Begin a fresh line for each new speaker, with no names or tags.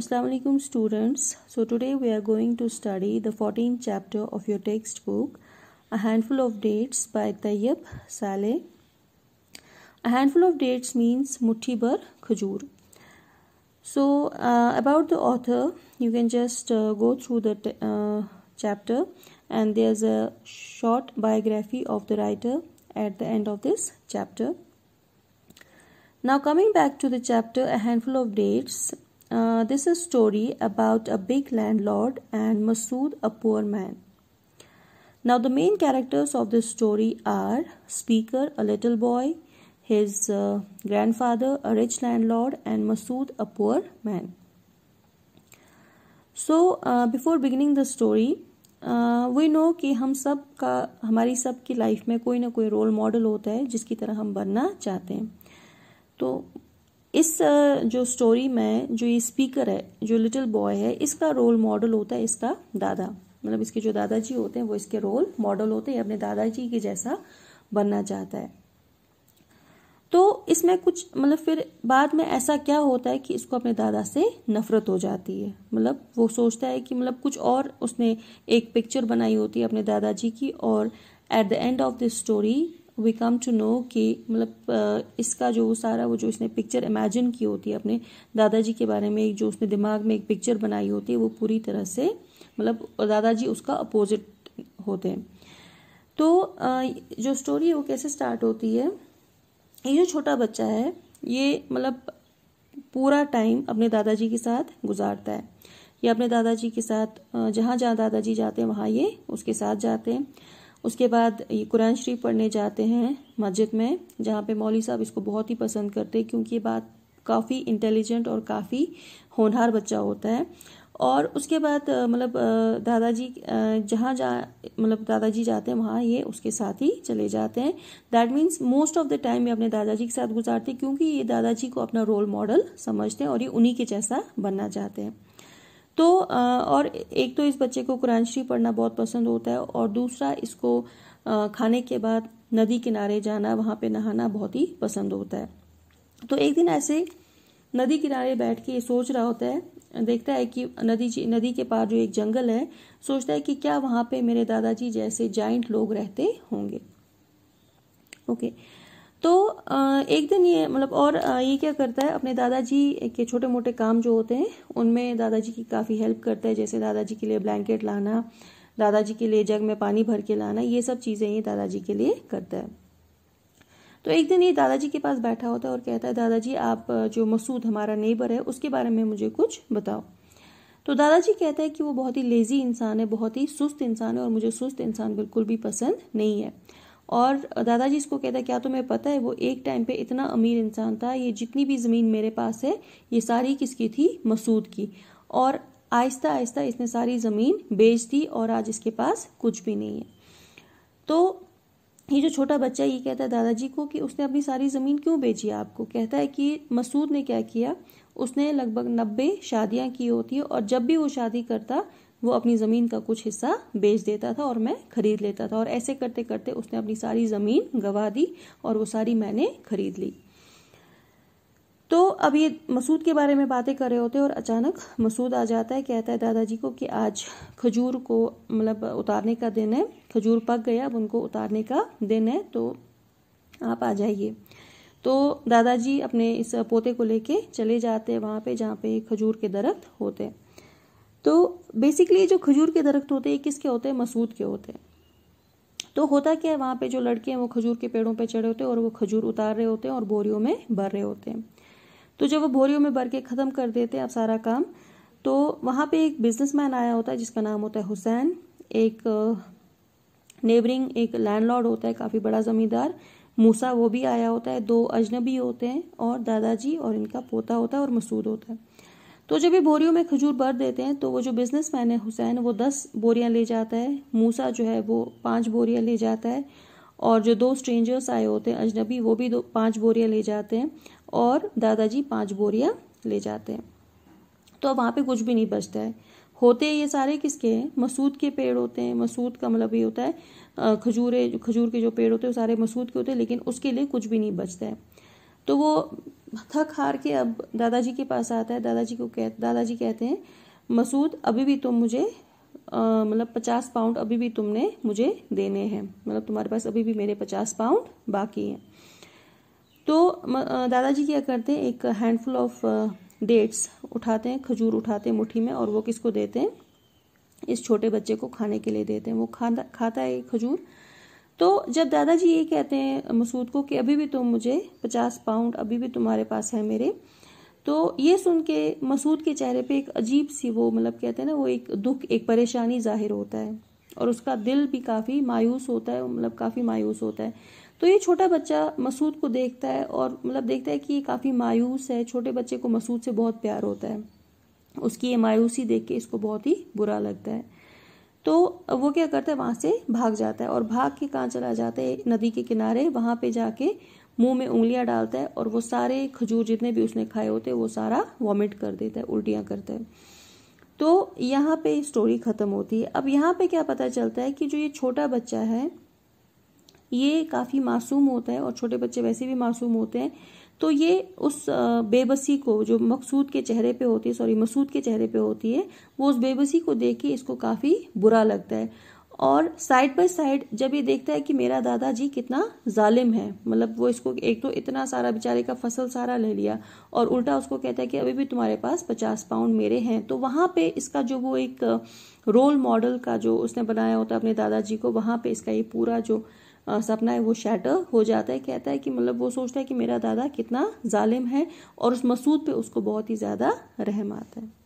Assalamu alaikum students so today we are going to study the 14th chapter of your textbook a handful of dates by Tayyib Saleh a handful of dates means mutibar bar khajur so uh, about the author you can just uh, go through the uh, chapter and there's a short biography of the writer at the end of this chapter now coming back to the chapter a handful of dates uh, this is story about a big landlord and Masood, a poor man. Now the main characters of this story are Speaker, a little boy, his uh, grandfather, a rich landlord, and Masood, a poor man. So, uh, before beginning the story, uh, we know कि हम सब का हमारी सब की life में कोई ना कोई रोल मॉडल होता है जिसकी तरह हम बनना चाहते हैं तो इस जो स्टोरी में जो ये स्पीकर है जो लिटिल बॉय है इसका रोल मॉडल होता है इसका दादा मतलब इसके जो दादाजी होते हैं वो इसके रोल मॉडल होते हैं अपने दादाजी के जैसा बनना चाहता है तो इसमें कुछ मतलब फिर बाद में ऐसा क्या होता है कि इसको अपने दादा से नफरत हो जाती है मतलब वो सोचता है कि मतलब कुछ और उसने एक पिक्चर बनाई होती है अपने दादाजी की और at the end of this story we come to know कि मतलब इसका जो सारा वो जो इसने पिक्चर इमेजिन की होती है अपने दादाजी के बारे में जो उसने दिमाग में एक पिक्चर बनाई होती है वो पूरी तरह से मतलब दादाजी उसका अपोजिट होते हैं तो जो स्टोरी है वो कैसे स्टार्ट होती है ये जो छोटा बच्चा है ये मतलब पूरा टाइम अपने दादाजी के साथ गुजारता है ये अपने दादाजी के साथ जहाँ जहाँ दादाजी जाते हैं वहाँ ये उसके साथ जाते हैं उसके बाद ये कुरान शरीफ पढ़ने जाते हैं मस्जिद में जहाँ पे मौली साहब इसको बहुत ही पसंद करते हैं क्योंकि ये बात काफ़ी इंटेलिजेंट और काफ़ी होनहार बच्चा होता है और उसके बाद मतलब दादाजी जहाँ जा मतलब दादाजी जाते हैं वहाँ ये उसके साथ ही चले जाते हैं that means most of the time ये अपने दादाजी के साथ गुजारते हैं क्योंकि ये दादाजी को अपना रोल मॉडल समझते हैं और ये उन्हीं के जैसा बनना चाहते हैं तो और एक तो इस बच्चे को कुरान शरीफ पढ़ना बहुत पसंद होता है और दूसरा इसको खाने के बाद नदी किनारे जाना वहाँ पे नहाना बहुत ही पसंद होता है तो एक दिन ऐसे नदी किनारे बैठ के ये सोच रहा होता है देखता है कि नदी नदी के पार जो एक जंगल है सोचता है कि क्या वहाँ पे मेरे दादाजी जैसे जाइंट लोग रहते होंगे ओके okay. तो एक दिन ये मतलब और ये क्या करता है अपने दादाजी के छोटे मोटे काम जो होते हैं उनमें दादाजी की काफ़ी हेल्प करता है जैसे दादाजी के लिए ब्लैंकेट लाना दादाजी के लिए जग में पानी भर के लाना ये सब चीज़ें ये दादाजी के लिए करता है तो एक दिन ये दादाजी के पास बैठा होता है और कहता है दादाजी आप जो मसूद हमारा नेबर है उसके बारे में मुझे कुछ बताओ तो दादाजी कहता है कि वो बहुत ही लेज़ी इंसान है बहुत ही सुस्त इंसान है और मुझे सुस्त इंसान बिल्कुल भी पसंद नहीं है और दादाजी इसको कहता क्या तुम्हें पता है वो एक टाइम पे इतना अमीर इंसान था ये जितनी भी ज़मीन मेरे पास है ये सारी किसकी थी मसूद की और आहिस्ता आहिस्ता इसने सारी ज़मीन बेच दी और आज इसके पास कुछ भी नहीं है तो ये जो छोटा बच्चा ये कहता है दादाजी को कि उसने अपनी सारी ज़मीन क्यों बेची आपको कहता है कि मसूद ने क्या किया उसने लगभग नब्बे शादियां की होती है और जब भी वो शादी करता वो अपनी ज़मीन का कुछ हिस्सा बेच देता था और मैं खरीद लेता था और ऐसे करते करते उसने अपनी सारी ज़मीन गवा दी और वो सारी मैंने खरीद ली तो अब ये मसूद के बारे में बातें कर रहे होते हैं और अचानक मसूद आ जाता है कहता है दादाजी को कि आज खजूर को मतलब उतारने का दिन है खजूर पक गया अब उनको उतारने का दिन है तो आप आ जाइए तो दादाजी अपने इस पोते को लेके चले जाते हैं वहाँ पे जहाँ पे खजूर के दरख्त होते हैं तो बेसिकली जो खजूर के दरख्त होते हैं किसके होते हैं मसूद के होते हैं तो होता क्या है वहाँ पे जो लड़के हैं वो खजूर के पेड़ों पे चढ़े होते हैं और वो खजूर उतार रहे होते हैं और बोरियों में भर रहे होते हैं तो जब वो बोरियों में भर के ख़त्म कर देते हैं अब सारा काम तो वहाँ पे एक बिजनेसमैन आया होता है जिसका नाम होता है हुसैन एक नेबरिंग एक लैंडलॉर्ड होता है काफ़ी बड़ा ज़मींदार मूसा वो भी आया होता है दो अजनबी होते हैं और दादाजी और इनका पोता होता है और मसूद होता है तो जब ये बोरियों में खजूर भर देते हैं तो वो जो बिजनेस मैन है हुसैन वो दस बोरियां ले जाता है मूसा जो है वो पांच बोरियां ले जाता है और जो दो स्ट्रेंजर्स आए होते हैं अजनबी वो भी दो पांच बोरियां ले जाते हैं और दादाजी पांच बोरियां ले जाते हैं तो अब वहाँ पे कुछ भी नहीं बचता है होते ये सारे किसके हैं मसूद के पेड़ होते हैं मसूद का मतलब ये होता है खजूरे खजूर के जो पेड़ होते हैं वो सारे मसूद के होते हैं लेकिन उसके लिए कुछ भी नहीं बचता है तो वो थक हार के अब दादाजी के पास आता है दादाजी को कह दादाजी कहते हैं मसूद अभी भी तुम मुझे मतलब पचास पाउंड अभी भी तुमने मुझे देने हैं मतलब तुम्हारे पास अभी भी मेरे पचास पाउंड बाकी हैं तो दादाजी क्या करते हैं एक हैंडफुल ऑफ डेट्स उठाते हैं खजूर उठाते हैं मुट्ठी में और वो किसको देते हैं इस छोटे बच्चे को खाने के लिए देते हैं वो खाता खाता है खजूर तो जब दादाजी ये कहते हैं मसूद को कि अभी भी तुम मुझे पचास पाउंड अभी भी तुम्हारे पास है मेरे तो ये सुन के मसूद के चेहरे पे एक अजीब सी वो मतलब कहते हैं ना वो एक दुख एक परेशानी जाहिर होता है और उसका दिल भी काफ़ी मायूस होता है मतलब काफ़ी मायूस होता है तो ये छोटा बच्चा मसूद को देखता है और मतलब देखता है कि ये काफ़ी मायूस है छोटे बच्चे को मसूद से बहुत प्यार होता है उसकी ये मायूसी देख के इसको बहुत ही बुरा लगता है तो वो क्या करता है वहाँ से भाग जाता है और भाग के कहाँ चला जाता है नदी के किनारे वहाँ पे जाके मुंह में उंगलियां डालता है और वो सारे खजूर जितने भी उसने खाए होते हैं वो सारा वॉमिट कर देता है उल्टियाँ करता है तो यहाँ पे स्टोरी ख़त्म होती है अब यहाँ पे क्या पता चलता है कि जो ये छोटा बच्चा है ये काफ़ी मासूम होता है और छोटे बच्चे वैसे भी मासूम होते हैं तो ये उस बेबसी को जो मकसूद के चेहरे पे होती है सॉरी मसूद के चेहरे पे होती है वो उस बेबसी को देख के इसको काफ़ी बुरा लगता है और साइड बाय साइड जब ये देखता है कि मेरा दादाजी कितना जालिम है मतलब वो इसको एक तो इतना सारा बेचारे का फसल सारा ले लिया और उल्टा उसको कहता है कि अभी भी तुम्हारे पास पचास पाउंड मेरे हैं तो वहाँ पे इसका जो वो एक रोल मॉडल का जो उसने बनाया होता है अपने दादाजी को वहाँ पे इसका ये पूरा जो सपना है वो शैटर हो जाता है कहता है कि मतलब वो सोचता है कि मेरा दादा कितना जालिम है और उस मसूद पे उसको बहुत ही ज़्यादा रहम आता है